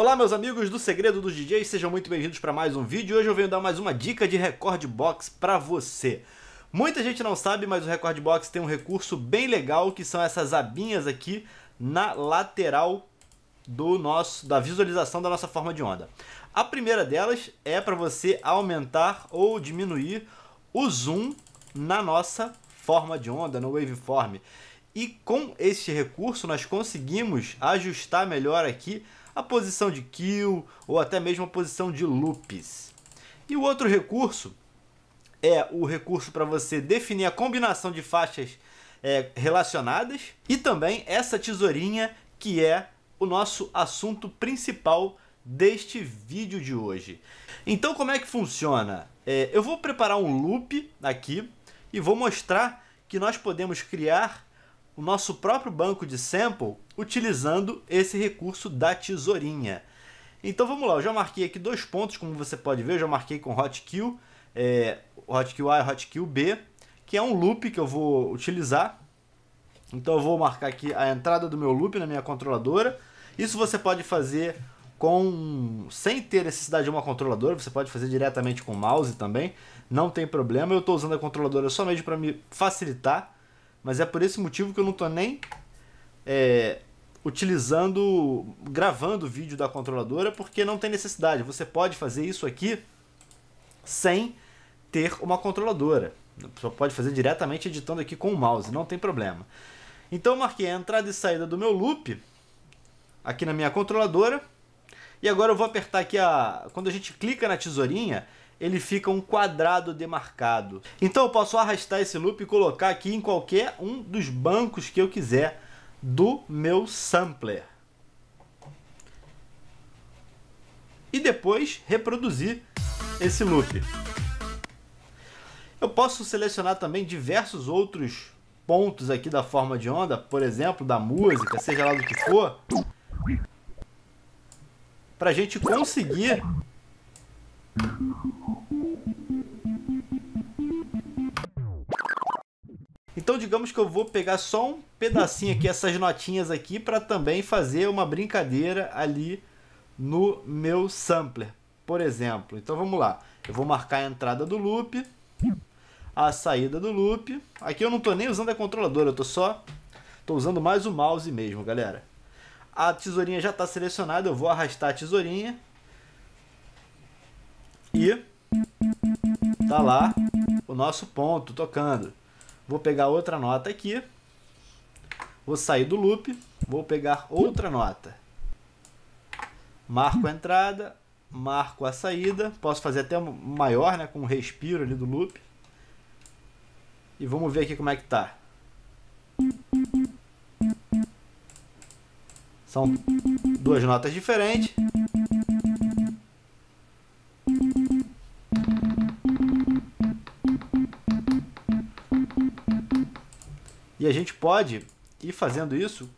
Olá meus amigos do Segredo dos DJs, sejam muito bem-vindos para mais um vídeo. Hoje eu venho dar mais uma dica de Record Box para você. Muita gente não sabe, mas o Record Box tem um recurso bem legal que são essas abinhas aqui na lateral do nosso da visualização da nossa forma de onda. A primeira delas é para você aumentar ou diminuir o zoom na nossa forma de onda, no waveform. E com este recurso nós conseguimos ajustar melhor aqui a posição de kill ou até mesmo a posição de loops. E o outro recurso é o recurso para você definir a combinação de faixas é, relacionadas e também essa tesourinha que é o nosso assunto principal deste vídeo de hoje. Então como é que funciona? É, eu vou preparar um loop aqui e vou mostrar que nós podemos criar o nosso próprio banco de sample utilizando esse recurso da tesourinha. Então vamos lá, eu já marquei aqui dois pontos, como você pode ver, eu já marquei com hotkill, é, hotkill A e hotkill B, que é um loop que eu vou utilizar. Então eu vou marcar aqui a entrada do meu loop na minha controladora. Isso você pode fazer com sem ter necessidade de uma controladora, você pode fazer diretamente com o mouse também, não tem problema. Eu estou usando a controladora somente para me facilitar mas é por esse motivo que eu não estou nem é, utilizando, gravando o vídeo da controladora, porque não tem necessidade. Você pode fazer isso aqui sem ter uma controladora. Você pode fazer diretamente editando aqui com o mouse, não tem problema. Então marquei a entrada e saída do meu loop aqui na minha controladora. E agora eu vou apertar aqui a... Quando a gente clica na tesourinha, ele fica um quadrado demarcado. Então eu posso arrastar esse loop e colocar aqui em qualquer um dos bancos que eu quiser do meu sampler. E depois reproduzir esse loop. Eu posso selecionar também diversos outros pontos aqui da forma de onda, por exemplo, da música, seja lá do que for, para a gente conseguir Então, digamos que eu vou pegar só um pedacinho aqui, essas notinhas aqui, para também fazer uma brincadeira ali no meu sampler, por exemplo. Então, vamos lá. Eu vou marcar a entrada do loop, a saída do loop. Aqui eu não estou nem usando a controladora, eu estou só... Estou usando mais o mouse mesmo, galera. A tesourinha já está selecionada, eu vou arrastar a tesourinha. E tá lá o nosso ponto tocando. Vou pegar outra nota aqui. Vou sair do loop. Vou pegar outra nota. Marco a entrada. Marco a saída. Posso fazer até maior, né? Com um respiro ali do loop. E vamos ver aqui como é que tá. São duas notas diferentes. E a gente pode ir fazendo isso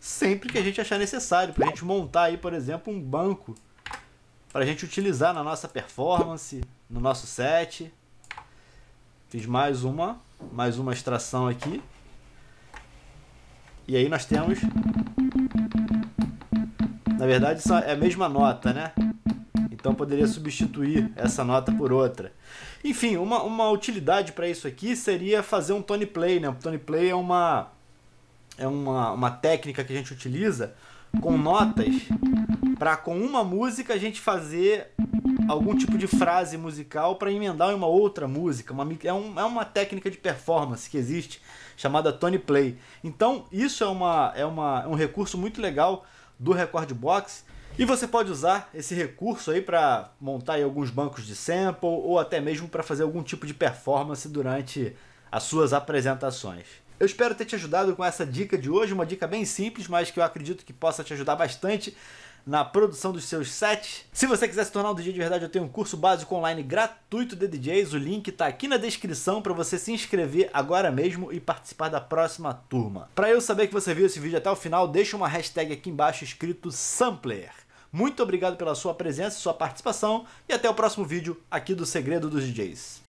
sempre que a gente achar necessário, para a gente montar aí, por exemplo, um banco para a gente utilizar na nossa performance, no nosso set. Fiz mais uma, mais uma extração aqui. E aí nós temos na verdade, é a mesma nota, né? Então poderia substituir essa nota por outra. Enfim, uma, uma utilidade para isso aqui seria fazer um tone play. Né? O tone play é, uma, é uma, uma técnica que a gente utiliza com notas para com uma música a gente fazer algum tipo de frase musical para emendar em uma outra música. Uma, é, um, é uma técnica de performance que existe chamada Tony Play. Então, isso é, uma, é, uma, é um recurso muito legal do Record Box e você pode usar esse recurso aí para montar aí alguns bancos de sample ou até mesmo para fazer algum tipo de performance durante as suas apresentações. Eu espero ter te ajudado com essa dica de hoje, uma dica bem simples, mas que eu acredito que possa te ajudar bastante na produção dos seus sets. Se você quiser se tornar um DJ de verdade, eu tenho um curso básico online gratuito de DJs. O link está aqui na descrição para você se inscrever agora mesmo e participar da próxima turma. Para eu saber que você viu esse vídeo até o final, deixa uma hashtag aqui embaixo escrito Sampler. Muito obrigado pela sua presença, sua participação e até o próximo vídeo aqui do Segredo dos DJs.